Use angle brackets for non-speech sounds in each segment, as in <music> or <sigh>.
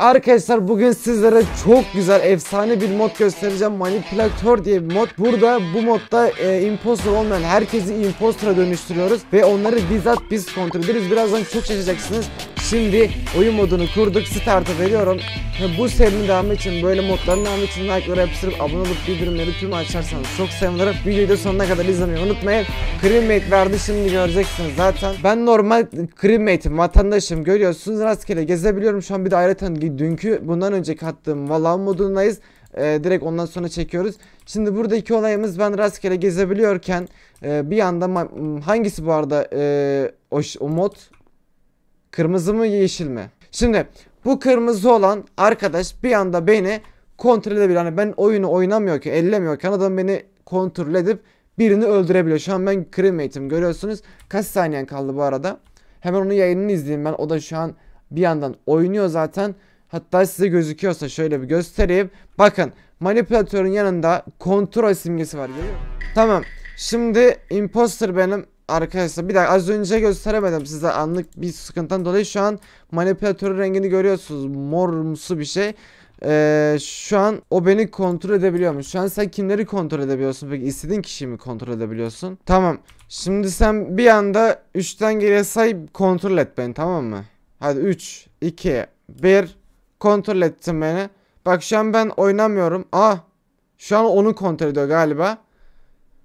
Arkadaşlar bugün sizlere çok güzel efsane bir mod göstereceğim manipülatör diye bir mod Burada bu modda e, imposter olmayan herkesi impostora dönüştürüyoruz Ve onları bizzat biz kontrol ederiz birazdan çok şaşacaksınız Şimdi oyun modunu kurduk. Start'a veriyorum. Ve bu serinin devamı için böyle modların devamı için like'lara yapıştırıp abone olup bildirimleri tüm açarsanız çok sevinirim. Videoyu da sonuna kadar izlemeyi unutmayın. Creammate verdi şimdi göreceksiniz zaten. Ben normal Creammate'im vatandaşım görüyorsunuz rastgele gezebiliyorum. Şu an bir de ayrıca dünkü bundan önceki attığım Valheim modundayız. Ee, direkt ondan sonra çekiyoruz. Şimdi buradaki olayımız ben rastgele gezebiliyorken e, bir anda hangisi bu arada e, o, o mod Kırmızı mı yeşil mi? Şimdi bu kırmızı olan arkadaş bir anda beni kontrol edebiliyor. Hani ben oyunu oynamıyor ki ellemiyor ki adam beni kontrol edip birini öldürebiliyor. Şu an ben crewmate'im görüyorsunuz. Kaç saniyen kaldı bu arada. Hemen onun yayınını izleyeyim ben. O da şu an bir yandan oynuyor zaten. Hatta size gözüküyorsa şöyle bir göstereyim. Bakın manipülatörün yanında kontrol simgesi var görüyor Tamam. Şimdi imposter benim Arkadaşlar bir dakika az önce gösteremedim size anlık bir sıkıntıdan dolayı şu an manipülatörün rengini görüyorsunuz. Morumsu bir şey. Ee, şu an o beni kontrol edebiliyormuş. Şu an sen kimleri kontrol edebiliyorsun? Peki istediğin kişiyi mi kontrol edebiliyorsun? Tamam. Şimdi sen bir anda 3'ten geriye say kontrol et beni tamam mı? Hadi 3, 2, 1 kontrol ettin beni. Bak şu an ben oynamıyorum. Ah şu an onu kontrol ediyor galiba.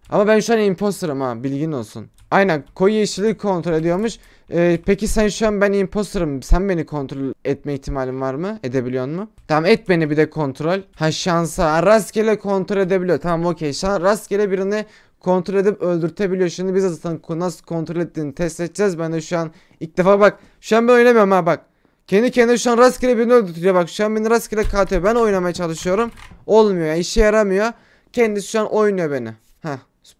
Ama ben şu an imposterım ha bilgin olsun. Aynen koyu yeşili kontrol ediyormuş. Ee, peki sen şu an ben imposterım. Sen beni kontrol etme ihtimalin var mı? Edebiliyor mu? Tamam et beni bir de kontrol. Ha şansa ha, rastgele kontrol edebiliyor. Tamam okey. Şan rastgele birini kontrol edip öldürtebiliyor. Şimdi biz zaten nasıl kontrol ettiğini test edeceğiz. Ben de şu an ilk defa bak. Şu an ben oynamıyorum ha bak. Kendi kendine şu an rastgele birini öldürtüyor. Bak şu an beni rastgele katıyor. Ben oynamaya çalışıyorum. Olmuyor. Yani işe yaramıyor. Kendisi şu an oynuyor beni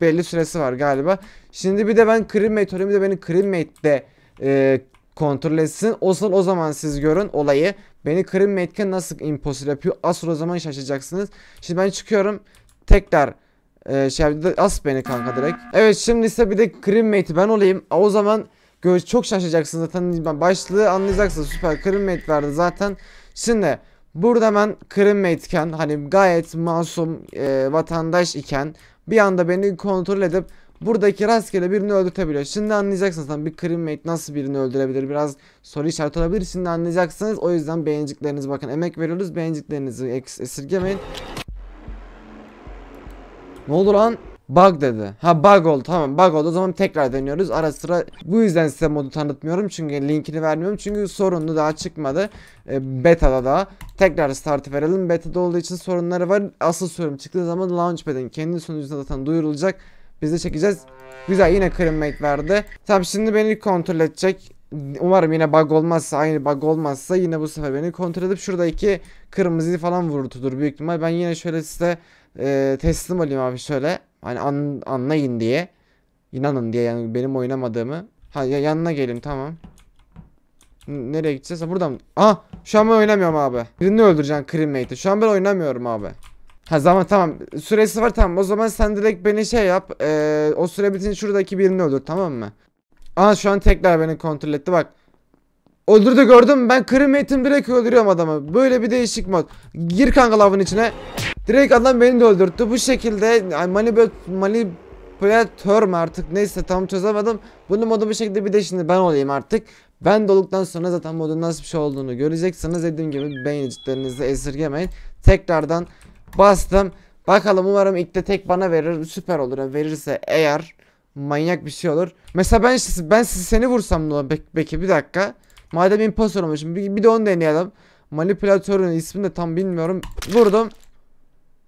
belli süresi var galiba. Şimdi bir de ben Creammate olayım. Bir de beni Creammate'de e, kontrol etsin. O zaman, o zaman siz görün olayı. Beni Creammate'ke nasıl imposter yapıyor? Asıl o zaman şaşacaksınız. Şimdi ben çıkıyorum. Tekrar e, şey as beni kanka direkt. Evet şimdi ise bir de Creammate'i ben olayım. O zaman çok şaşacaksınız zaten. Başlığı anlayacaksınız. Süper Creammate verdi zaten. Şimdi burada ben Creammate'ken hani gayet masum e, vatandaş iken bir anda beni kontrol edip buradaki rastgele birini öldürtebiliyor. Şimdi anlayacaksınız tam bir crewmate nasıl birini öldürebilir biraz soru işareti olabilir. Şimdi anlayacaksınız o yüzden beğeniciklerinizi bakın emek veriyoruz beğeniciklerinizi esirgemeyin. Ne oldu lan? Bug dedi. Ha bug oldu tamam bug oldu o zaman tekrar deniyoruz ara sıra. Bu yüzden size modu tanıtmıyorum çünkü linkini vermiyorum çünkü sorunlu daha çıkmadı. E, beta'da da Tekrar start verelim. Beta'da olduğu için sorunları var. Asıl sorun çıktığı zaman Launchpad'in kendi sonucunda zaten duyurulacak. Biz de çekeceğiz. Güzel yine crewmate verdi. Tamam şimdi beni kontrol edecek. Umarım yine bug olmazsa aynı bug olmazsa yine bu sefer beni kontrol edip şuradaki kırmızıyı falan vurtudur büyük ihtimal. Ben yine şöyle size e, teslim olayım abi şöyle. Hani an, anlayın diye. İnanın diye yani benim oynamadığımı. Ha ya yanına gelin tamam. N nereye gideceğiz? Buradan. Ah şu an ben oynamıyorum abi. Birini öldüreceğim Creammate'i. Şu an ben oynamıyorum abi. Ha zaman tamam. Süresi var tamam. O zaman sen direkt beni şey yap. Ee, o süre bitince şuradaki birini öldür tamam mı? Aa şu an tekrar beni kontrol etti bak. Öldürdü gördüm ben kırım eğitim direkt öldürüyorum adamı. Böyle bir değişik mod. Gir kanka lavın içine. Direkt adam beni de öldürttü. Bu şekilde yani manipülatör mü artık neyse tam çözemedim. Bunu modu bu şekilde bir de şimdi ben olayım artık. Ben dolduktan sonra zaten modun nasıl bir şey olduğunu göreceksiniz. Dediğim gibi beğenicilerinizi esirgemeyin. Tekrardan bastım. Bakalım umarım ilk de tek bana verir. Süper olur. Yani verirse eğer manyak bir şey olur. Mesela ben ben seni vursam ne olur? Be Peki bir dakika. Madem impostor olmuşum bir, bir de onu deneyelim. Manipülatörün ismini de tam bilmiyorum. Vurdum.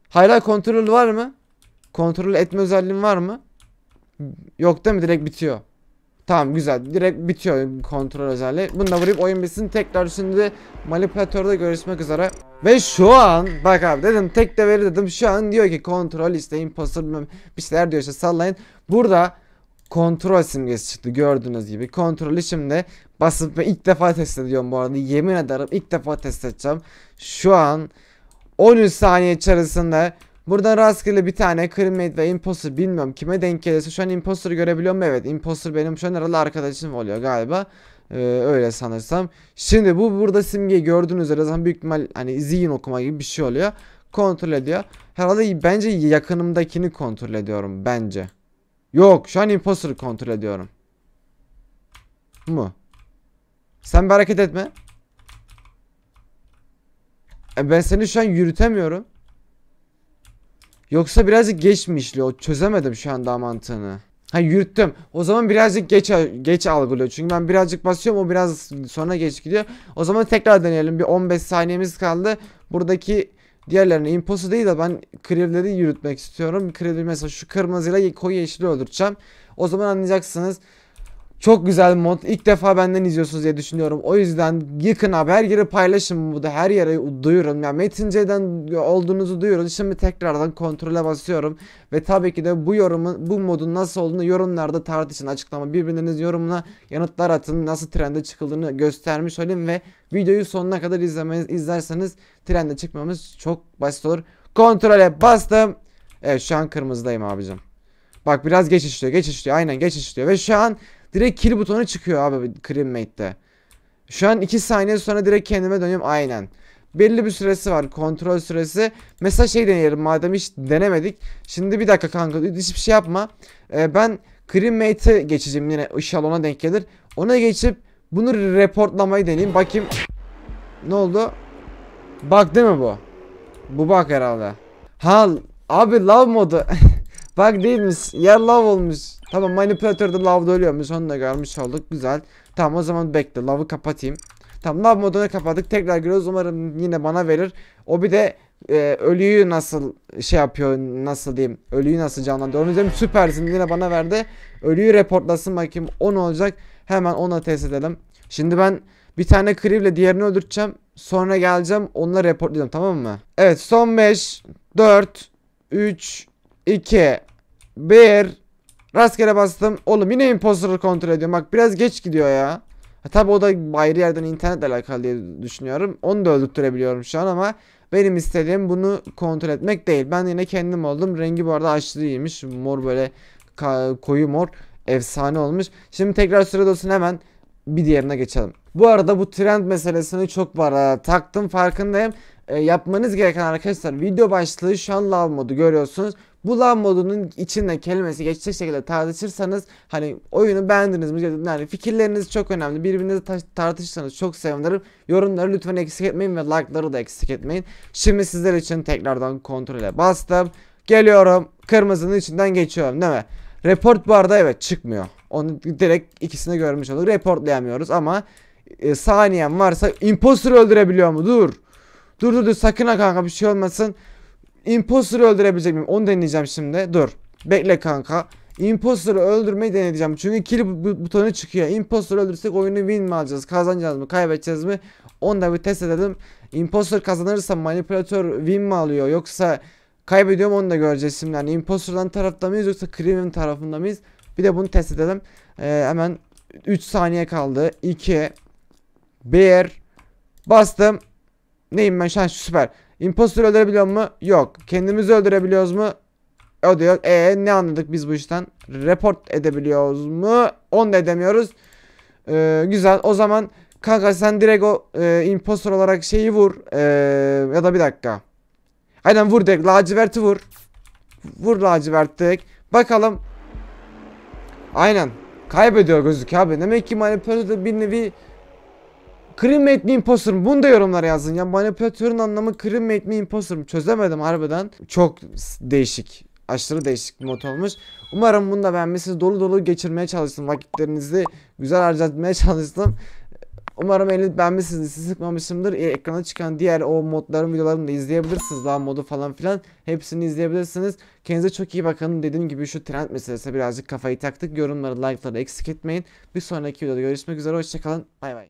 Hala kontrol var mı? Kontrol etme özelliğim var mı? Yok değil mi? Direkt bitiyor. Tamam güzel. Direkt bitiyor kontrol özelliği. Bunu da vurup oyun bitsin. Tekrar şimdi manipülatörde görüşmek üzere. Ve şu an bak abi dedim tek de veri dedim. Şu an diyor ki kontrol işte imposter bir şeyler diyor işte sallayın. Burada kontrol simgesi çıktı gördüğünüz gibi. Kontrolü şimdi basıp ve ilk defa test ediyorum bu arada. Yemin ederim ilk defa test edeceğim. Şu an 13 saniye içerisinde Buradan rastgele bir tane Crewmate ve Imposter bilmiyorum kime denk gelirse şu an Imposter görebiliyor mu? Evet Imposter benim şu an aralı arkadaşım oluyor galiba. Ee, öyle sanırsam. Şimdi bu burada simgeyi gördüğünüz üzere zaten büyük ihtimal hani zihin okuma gibi bir şey oluyor. Kontrol ediyor. Herhalde bence yakınımdakini kontrol ediyorum bence. Yok şu an Imposter'ı kontrol ediyorum. Mu? Sen bir hareket etme. E, ben seni şu an yürütemiyorum. Yoksa birazcık geç mi işliyor? Çözemedim şu an daha mantığını. Ha yürüttüm. O zaman birazcık geç geç algılıyor. Çünkü ben birazcık basıyorum o biraz sonra geç gidiyor. O zaman tekrar deneyelim. Bir 15 saniyemiz kaldı. Buradaki diğerlerine imposu değil de ben clear'leri yürütmek istiyorum. Clear mesela şu kırmızıyla koyu yeşili öldüreceğim. O zaman anlayacaksınız. Çok güzel mod. İlk defa benden izliyorsunuz diye düşünüyorum. O yüzden yıkın abi. Her yere paylaşın bu da. Her yere duyurun. Yani Metince'den olduğunuzu duyurun. Şimdi tekrardan kontrole basıyorum. Ve tabii ki de bu yorumun, bu modun nasıl olduğunu yorumlarda tartışın. Açıklama. Birbiriniz yorumuna yanıtlar atın. Nasıl trende çıkıldığını göstermiş olayım. Ve videoyu sonuna kadar izlemeniz, izlerseniz trende çıkmamız çok basit olur. Kontrole bastım. Evet şu an kırmızıdayım abicim. Bak biraz geç işliyor. Geç işliyor. Aynen geç işliyor. Ve şu an Direkt kill butonu çıkıyor abi Creammate'de. Şu an 2 saniye sonra direkt kendime dönüyorum aynen. Belli bir süresi var kontrol süresi. Mesela şey deneyelim madem hiç denemedik. Şimdi bir dakika kanka hiçbir şey yapma. Ee, ben Creammate'e geçeceğim yine inşallah ona denk gelir. Ona geçip bunu reportlamayı deneyeyim bakayım. Ne oldu? Bak değil mi bu? Bu bak herhalde. Ha abi love modu. <laughs> Bug değilmiş. Yer lav olmuş. Tamam manipülatörde lavda ölüyormuş. Onu da görmüş olduk. Güzel. Tamam o zaman bekle. Lavı kapatayım. Tamam lav moduna kapattık. Tekrar giriyoruz. Umarım yine bana verir. O bir de e, ölüyü nasıl şey yapıyor nasıl diyeyim ölüyü nasıl canlandı. onu dedim süpersin yine bana verdi ölüyü reportlasın bakayım 10 olacak hemen ona test edelim şimdi ben bir tane krivle diğerini öldürteceğim sonra geleceğim onunla reportlayacağım tamam mı evet son 5 4 3 2 bir Rastgele bastım. Oğlum yine imposter'ı kontrol ediyorum. Bak biraz geç gidiyor ya. Ha, tabi o da ayrı yerden internetle alakalı diye düşünüyorum. Onu da öldürtürebiliyorum şu an ama benim istediğim bunu kontrol etmek değil. Ben yine kendim oldum. Rengi bu arada açlı iyiymiş. Mor böyle koyu mor. Efsane olmuş. Şimdi tekrar süre dolsun hemen bir diğerine geçelim. Bu arada bu trend meselesini çok var. Taktım farkındayım. E, yapmanız gereken arkadaşlar video başlığı şu an lav modu görüyorsunuz. Bu LAN modunun içinde kelimesi geçecek şekilde tartışırsanız hani oyunu beğendiniz mi? Yani fikirleriniz çok önemli. Birbirinizle tartışırsanız çok sevinirim. Yorumları lütfen eksik etmeyin ve like'ları da eksik etmeyin. Şimdi sizler için tekrardan kontrole bastım. Geliyorum. Kırmızının içinden geçiyorum değil mi? Report bu arada evet çıkmıyor. Onu direkt ikisini görmüş olduk. Reportlayamıyoruz ama e, saniyen varsa imposter öldürebiliyor mu? Dur. Dur dur dur sakın ha kanka bir şey olmasın. Imposter'ı öldürebilecek miyim? Onu deneyeceğim şimdi. Dur. Bekle kanka. Imposter'ı öldürmeyi deneyeceğim. Çünkü kill butonu çıkıyor. Imposter'ı öldürsek oyunu win mi alacağız? Kazanacağız mı? Kaybedeceğiz mi? Onu da bir test edelim. Imposter kazanırsa manipülatör win mi alıyor? Yoksa kaybediyor mu onu da göreceğiz şimdi. Yani imposter'dan tarafta mıyız yoksa Krimin tarafında mıyız? Bir de bunu test edelim. Ee, hemen 3 saniye kaldı. 2 1 Bastım. Neyim ben şu an süper. Imposter öldürebiliyor mu? Yok. Kendimizi öldürebiliyoruz mu? O da yok. E ne anladık biz bu işten? Report edebiliyoruz mu? Onu da edemiyoruz. Ee, güzel. O zaman kanka sen direkt o e, imposter olarak şeyi vur. E, ya da bir dakika. Aynen vur direkt. Laciverti vur. Vur laciverti Bakalım. Aynen. Kaybediyor gözük abi. Demek ki manipülatör bir nevi Cremate mi imposter mı? Bunu da yorumlara yazın. Ya manipülatörün anlamı cremate mi imposter mı? Çözemedim harbiden. Çok değişik. Aşırı değişik bir mod olmuş. Umarım bunu da beğenmişsiniz. Dolu dolu geçirmeye çalıştım. Vakitlerinizi güzel harcatmaya <laughs> çalıştım. Umarım elini beğenmişsinizdir, sizi sıkmamışımdır. E, ekrana çıkan diğer o modların videolarını da izleyebilirsiniz. Daha modu falan filan. Hepsini izleyebilirsiniz. Kendinize çok iyi bakın. Dediğim gibi şu trend meselesine birazcık kafayı taktık. Yorumları, like'ları eksik etmeyin. Bir sonraki videoda görüşmek üzere. Hoşçakalın. Bay bay.